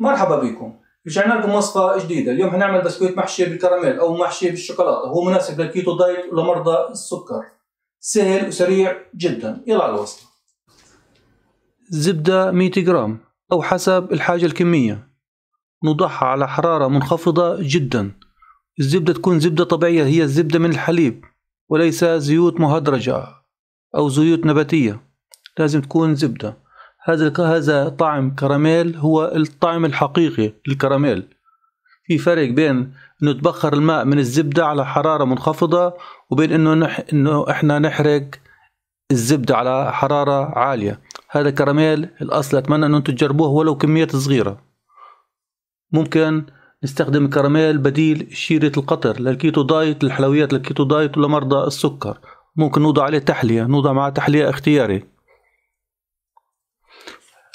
مرحبا بكم رجعنا لكم وصفة جديدة اليوم هنعمل بسكويت محشي بالكراميل أو محشي بالشوكولاتة هو مناسب للكيتو دايت ولمرضى السكر سهل وسريع جدا يلا على الوصفة زبدة 100 جرام أو حسب الحاجة الكمية نضعها على حرارة منخفضة جدا الزبدة تكون زبدة طبيعية هي الزبدة من الحليب وليس زيوت مهدرجة أو زيوت نباتية لازم تكون زبدة هذا هذا طعم كراميل هو الطعم الحقيقي للكراميل في فرق بين انه تبخر الماء من الزبدة على حرارة منخفضة وبين انه نح... انه احنا نحرق الزبدة على حرارة عالية هذا كراميل الاصل اتمنى انه انتم تجربوه ولو كميات صغيرة ممكن نستخدم كراميل بديل شيرة القطر للكيتو دايت للحلويات للكيتو دايت ولمرضى السكر ممكن نوضع عليه تحلية نوضع معه تحلية اختياري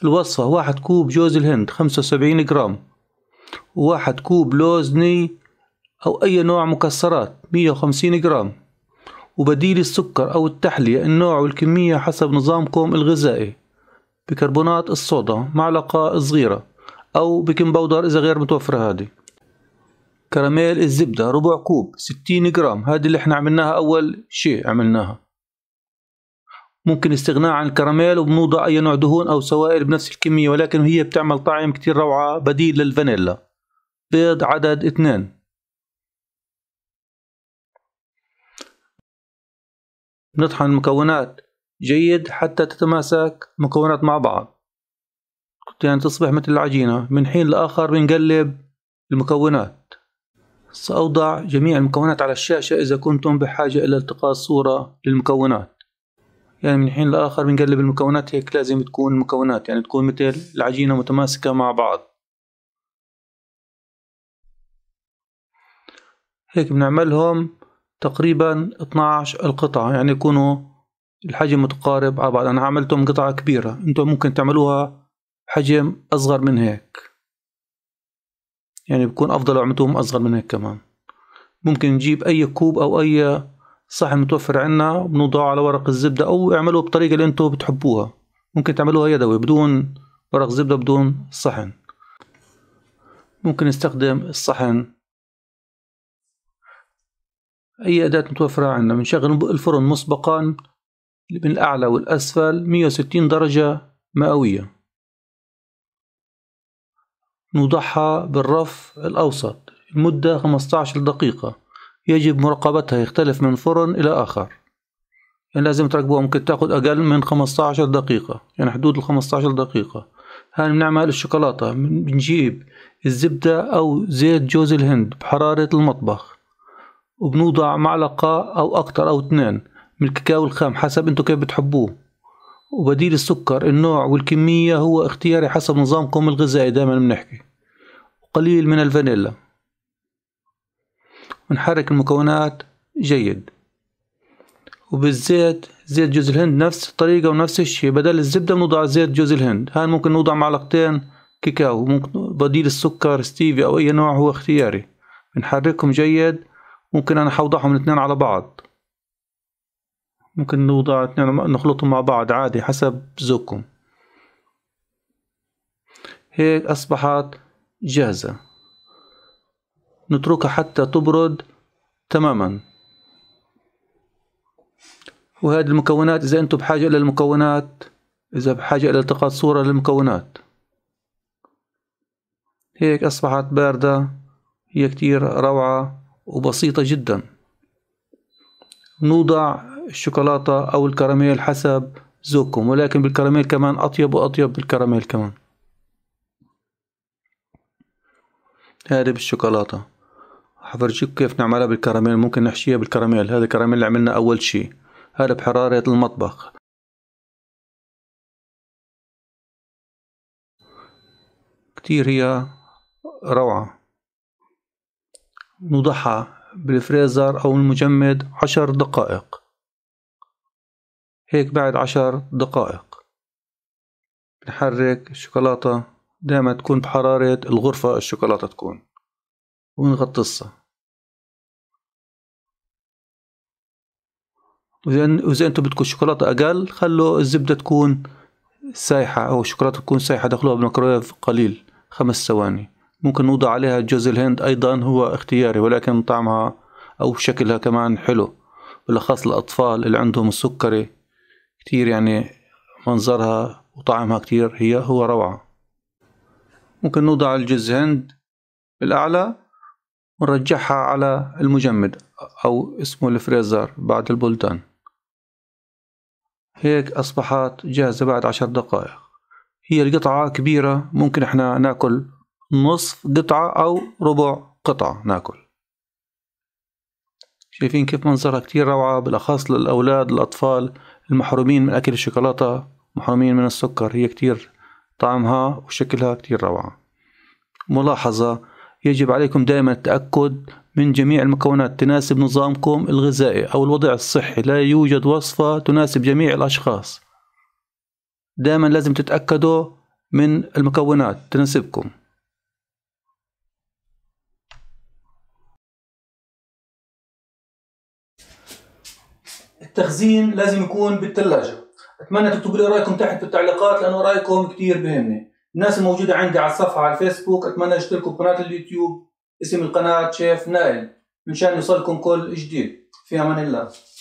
الوصفة واحد كوب جوز الهند خمسة وسبعين جرام واحد كوب لوز ني أو أي نوع مكسرات مية وخمسين جرام وبديل السكر أو التحلية النوع والكمية حسب نظامكم الغذائي بكربونات الصودا معلقة صغيرة أو بيكنج باودر إذا غير متوفرة هذه كراميل الزبدة ربع كوب ستين جرام هذه اللي احنا عملناها أول شيء عملناها ممكن استغناء عن الكراميل وبنوضع أي نوع دهون أو سوائل بنفس الكمية ولكن هي بتعمل طعم كتير روعة بديل للفانيلا بيض عدد اثنين نطحن المكونات جيد حتى تتماسك مكونات مع بعض يعني تصبح مثل العجينة من حين لآخر بنقلب المكونات سأوضع جميع المكونات على الشاشة إذا كنتم بحاجة إلى التقاط صورة للمكونات يعني من حين لاخر بنقلب المكونات هيك لازم تكون المكونات يعني تكون مثل العجينه متماسكه مع بعض هيك بنعملهم تقريبا 12 القطعة يعني يكونوا الحجم متقارب على بعض أنا عملتهم قطعة كبيرة أنتم ممكن تعملوها حجم أصغر من هيك يعني بكون أفضل لو عملتوهم أصغر من هيك كمان ممكن نجيب أي كوب أو أي صح متوفر عندنا بنوضعه على ورق الزبدة أو اعملوه بالطريقة اللي انتم بتحبوها ممكن تعملوها يدوي بدون ورق زبدة بدون صحن ممكن نستخدم الصحن أي أداة متوفرة عندنا بنشغل الفرن مسبقا من الأعلى والأسفل 160 درجة مئوية نوضعها بالرف الأوسط المدة 15 دقيقة يجب مراقبتها يختلف من فرن إلى آخر يعني لازم تراقبوها ممكن تاخد أقل من 15 دقيقة يعني حدود ال 15 دقيقة هاي بنعمل الشوكولاتة بنجيب الزبدة أو زيت جوز الهند بحرارة المطبخ وبنوضع معلقة أو أكتر أو اتنين من الكاكاو الخام حسب انتو كيف بتحبوه وبديل السكر النوع والكمية هو اختياري حسب نظامكم الغذائي دائما بنحكي وقليل من الفانيلا ونحرك المكونات جيد وبالزيت زيت جوز الهند نفس الطريقة ونفس الشي بدل الزبدة بنوضع زيت جوز الهند هاي ممكن نوضع معلقتين كاكاو ممكن بديل السكر ستيفي أو أي نوع هو اختياري بنحركهم جيد ممكن أنا حوضعهم الاثنين على بعض ممكن نوضع اثنين نخلطهم مع بعض عادي حسب ذوقكم هيك أصبحت جاهزة نتركها حتى تبرد تماما وهذه المكونات إذا أنتم بحاجة إلى المكونات إذا بحاجة إلى التقاط صورة للمكونات هيك أصبحت باردة هي كتير روعة وبسيطة جدا نوضع الشوكولاتة أو الكراميل حسب ذوقكم ولكن بالكراميل كمان أطيب وأطيب بالكراميل كمان هذه بالشوكولاتة حفرجيك كيف نعملها بالكراميل ممكن نحشيها بالكراميل هذا الكراميل اللي عملنا أول شي هذا بحرارة المطبخ كتير هي روعة نوضعها بالفريزر أو المجمد عشر دقائق هيك بعد عشر دقائق نحرك الشوكولاتة دائما تكون بحرارة الغرفة الشوكولاتة تكون ونغطسها واذا انتم بدكم شوكولاته اقل خلوا الزبده تكون سايحه او الشوكولاته تكون سايحه دخلوها بالميكرويف قليل خمس ثواني ممكن نوضع عليها جوز الهند ايضا هو اختياري ولكن طعمها او شكلها كمان حلو بالاخص الاطفال اللي عندهم السكري كتير يعني منظرها وطعمها كتير هي هو روعة ممكن نوضع الجوز الهند الأعلى ونرجعها على المجمد أو اسمه الفريزر بعد البلدان هيك أصبحت جاهزة بعد عشر دقائق هي القطعة كبيرة ممكن احنا ناكل نصف قطعة أو ربع قطعة ناكل شايفين كيف منظرها كتير روعة بالأخص للأولاد الأطفال المحرومين من أكل الشوكولاتة محرومين من السكر هي كتير طعمها وشكلها كتير روعة ملاحظة يجب عليكم دائما التأكد من جميع المكونات تناسب نظامكم الغذائي أو الوضع الصحي لا يوجد وصفة تناسب جميع الأشخاص دائما لازم تتأكدوا من المكونات تناسبكم التخزين لازم يكون بالثلاجة أتمنى تكتبوا لي رأيكم تحت في التعليقات لأنه رأيكم كتير بهمني الناس الموجودة عندي على الصفحة على الفيسبوك أتمنى يشتركوا بقناة اليوتيوب اسم القناة شيف نائل من شان يوصلكم كل جديد في أمان الله